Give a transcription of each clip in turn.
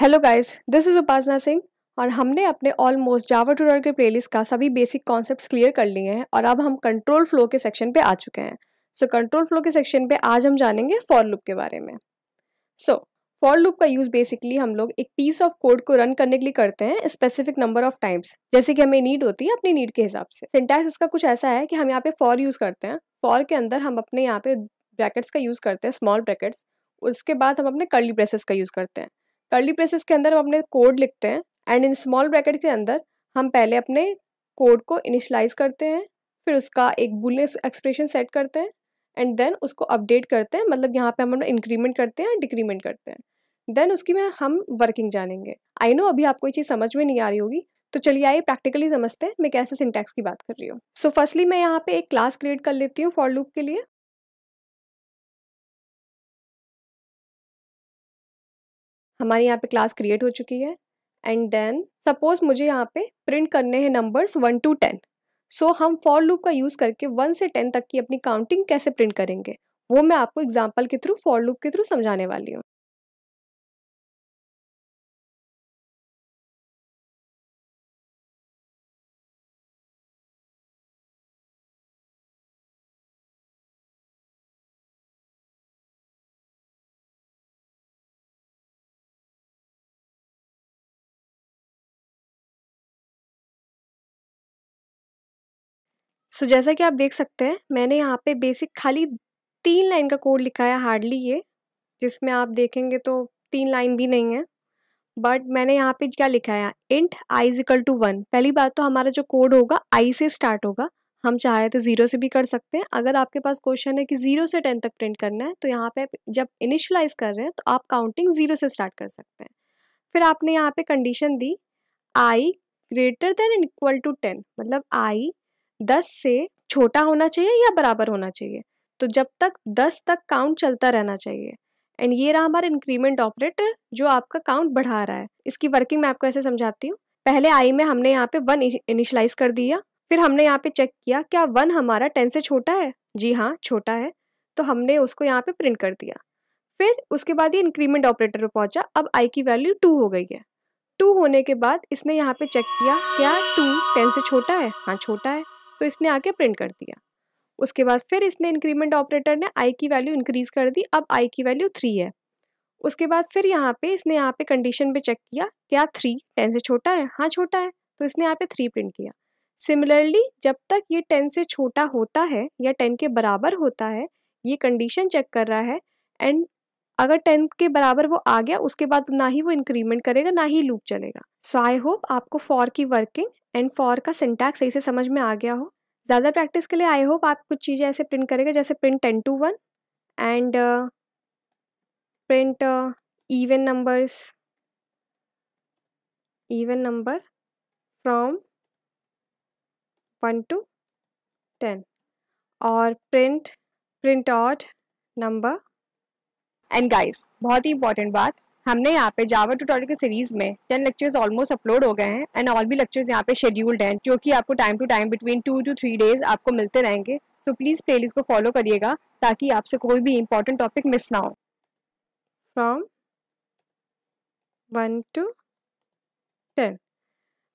hello guys this is Upasana Singh और हमने अपने ऑलमोस्ट जावा टूर के प्लेलिस्ट का सभी बेसिक कॉन्सेप्ट्स क्लियर कर लिए हैं और अब हम कंट्रोल फ्लो के सेक्शन पे आ चुके हैं सो कंट्रोल फ्लो के सेक्शन पे आज हम जानेंगे फॉर लूप के बारे में सो फॉर लूप का यूज़ बेसिकली हम लोग एक पीस ऑफ कोड को रन करने के लिए करते हैं स्पेसिफिक नंबर ऑफ टाइम्स जैसे कि हमें नीड होती है अपनी नीड के हिसाब से सिंटैक्स इसका कुछ ऐसा है कि हम यहाँ पे फॉर यूज़ करते हैं फॉर के अंदर हम अपने यहाँ पे ब्रैकेट्स का यूज़ करते हैं स्मॉल ब्रैकेट्स उसके बाद हम अपने कर्ली ब्रेसेस का यूज़ करते हैं कर्ली प्रेसेस के अंदर हम अपने कोड लिखते हैं एंड इन स्मॉल ब्रैकेट के अंदर हम पहले अपने कोड को इनिशलाइज करते हैं फिर उसका एक बुलियन एक्सप्रेशन सेट करते हैं एंड देन उसको अपडेट करते हैं मतलब यहाँ पे हम इंक्रीमेंट करते हैं डिक्रीमेंट करते हैं देन उसकी में हम वर्किंग जानेंगे आई नो अभी आपको ये चीज़ समझ में नहीं आ रही होगी तो चलिए आइए प्रैक्टिकली समझते हैं मैं कैसे सिंटैक्स की बात कर रही हूँ सो फर्स्टली मैं यहाँ पे एक क्लास क्रिएट कर लेती हूँ फॉर लूप के लिए हमारी यहाँ पे क्लास क्रिएट हो चुकी है एंड देन सपोज मुझे यहाँ पे प्रिंट करने हैं numbers one to ten so हम फॉर लूप का यूज़ करके वन से टेन तक की अपनी काउंटिंग कैसे प्रिंट करेंगे वो मैं आपको एग्जाम्पल के थ्रू फॉर लूप के थ्रू समझाने वाली हूँ सो so, जैसा कि आप देख सकते हैं मैंने यहाँ पे बेसिक खाली तीन लाइन का कोड लिखा है हार्डली ये जिसमें आप देखेंगे तो तीन लाइन भी नहीं है बट मैंने यहाँ पे क्या लिखा है int I is equal to one पहली बात तो हमारा जो कोड होगा आई से स्टार्ट होगा हम चाहे तो ज़ीरो से भी कर सकते हैं अगर आपके पास क्वेश्चन है कि ज़ीरो से टेन तक प्रिंट करना है तो यहाँ पे जब इनिशलाइज कर रहे हैं तो आप काउंटिंग ज़ीरो से स्टार्ट कर सकते हैं फिर आपने यहाँ पे कंडीशन दी I greater than equal to ten मतलब आई दस से छोटा होना चाहिए या बराबर होना चाहिए तो जब तक दस तक काउंट चलता रहना चाहिए एंड ये रहा हमारा इंक्रीमेंट ऑपरेटर जो आपका काउंट बढ़ा रहा है इसकी वर्किंग मैं आपको ऐसे समझाती हूँ पहले आई में हमने यहाँ पे वन इनिशलाइज कर दिया फिर हमने यहाँ पे चेक किया क्या वन हमारा टेन से छोटा है जी हाँ छोटा है तो हमने उसको यहाँ पे प्रिंट कर दिया फिर उसके बाद ये इंक्रीमेंट ऑपरेटर पर पहुंचा अब आई की वैल्यू टू हो गई है टू होने के बाद इसने यहाँ पे चेक किया क्या टू टेन से छोटा है हाँ छोटा है तो इसने आके प्रिंट कर दिया उसके बाद फिर इसने इंक्रीमेंट ऑपरेटर ने आई की वैल्यू इंक्रीज़ कर दी अब आई की वैल्यू थ्री है उसके बाद फिर यहाँ पे इसने यहाँ पे कंडीशन पे चेक किया क्या थ्री टेन से छोटा है हाँ छोटा है तो इसने यहाँ पे थ्री प्रिंट किया सिमिलरली जब तक ये टेन से छोटा होता है या टेन के बराबर होता है ये कंडीशन चेक कर रहा है एंड अगर टेन के बराबर वो आ गया उसके बाद ना ही वो इंक्रीमेंट करेगा ना ही लूप चलेगा सो आई होप आपको फॉर की वर्किंग एंड फॉर का सिंटैक्स सही से समझ में आ गया हो ज़्यादा प्रैक्टिस के लिए आई होप आप कुछ चीज़ें ऐसे प्रिंट करेंगे जैसे print ten to one and print even numbers even number from one to ten और print print out number and guys बहुत ही इंपॉर्टेंट बात हमने यहाँ पे जावा ट्यूटोरियल के सीरीज में टेन लेक्चर्स ऑलमोस्ट अपलोड हो गए हैं एंड ऑल भी लेक्चर्स यहाँ पे शेड्यूल्ड हैं जो कि आपको time to time between two to three days आपको मिलते रहेंगे तो प्लीज़ प्ले को फॉलो करिएगा ताकि आपसे कोई भी इंपॉर्टेंट टॉपिक मिस ना हो from one to ten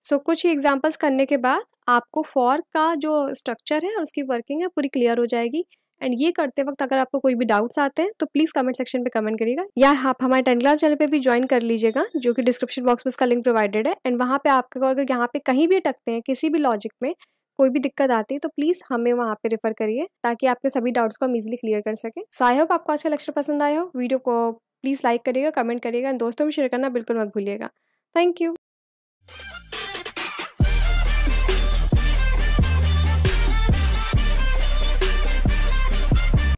so कुछ ही एग्जाम्पल्स करने के बाद आपको फॉर का जो स्ट्रक्चर है और उसकी वर्किंग है पूरी क्लियर हो जाएगी एंड ये करते वक्त अगर आपको कोई भी डाउट्स आते हैं तो प्लीज़ कमेंट सेक्शन पे कमेंट करिएगा या आप हमारे टेन चैनल पे भी ज्वाइन कर लीजिएगा जो कि डिस्क्रिप्शन बॉक्स में उसका लिंक प्रोवाइडेड है एंड वहाँ पे आपको अगर यहाँ पे कहीं भी अटकते हैं किसी भी लॉजिक में कोई भी दिक्कत आती है तो प्लीज़ हमें वहाँ पे रेफर करिए ताकि आपके सभी डाउट्स को हम इजिली क्लियर कर सकें सो आई होप आपको आज का लेक्चर पसंद आया हो वीडियो को प्लीज़ लाइक करिएगा कमेंट करिएगा दोस्तों में शेयर करना बिल्कुल मत भूलिएगा थैंक यू